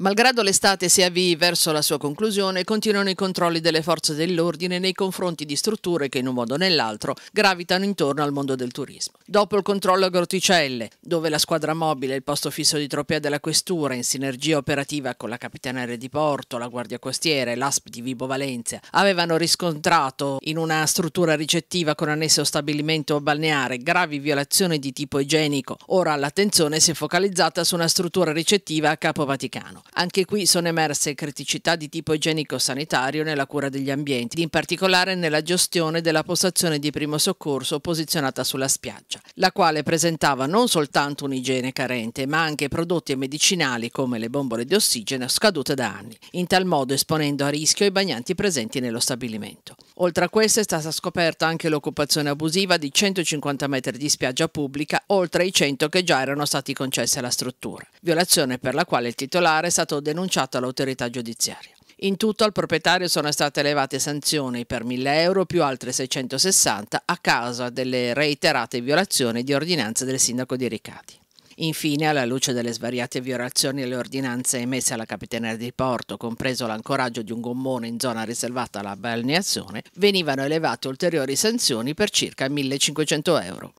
Malgrado l'estate si avvii verso la sua conclusione, continuano i controlli delle forze dell'ordine nei confronti di strutture che in un modo o nell'altro gravitano intorno al mondo del turismo. Dopo il controllo a Grotticelle, dove la squadra mobile, e il posto fisso di tropea della questura, in sinergia operativa con la Capitaneria di Porto, la Guardia Costiera e l'ASP di Vibo Valencia, avevano riscontrato in una struttura ricettiva con annesso stabilimento balneare gravi violazioni di tipo igienico, ora l'attenzione si è focalizzata su una struttura ricettiva a Capo Vaticano. Anche qui sono emerse criticità di tipo igienico-sanitario nella cura degli ambienti, in particolare nella gestione della postazione di primo soccorso posizionata sulla spiaggia, la quale presentava non soltanto un'igiene carente, ma anche prodotti e medicinali come le bombole di ossigeno scadute da anni, in tal modo esponendo a rischio i bagnanti presenti nello stabilimento. Oltre a questo è stata scoperta anche l'occupazione abusiva di 150 metri di spiaggia pubblica, oltre ai 100 che già erano stati concessi alla struttura, violazione per la quale il titolare è stato denunciato all'autorità giudiziaria. In tutto al proprietario sono state elevate sanzioni per 1000 euro più altre 660 a causa delle reiterate violazioni di ordinanza del sindaco di Ricati. Infine, alla luce delle svariate violazioni alle ordinanze emesse alla Capitaneria di Porto, compreso l'ancoraggio di un gommone in zona riservata alla balneazione, venivano elevate ulteriori sanzioni per circa 1.500 euro.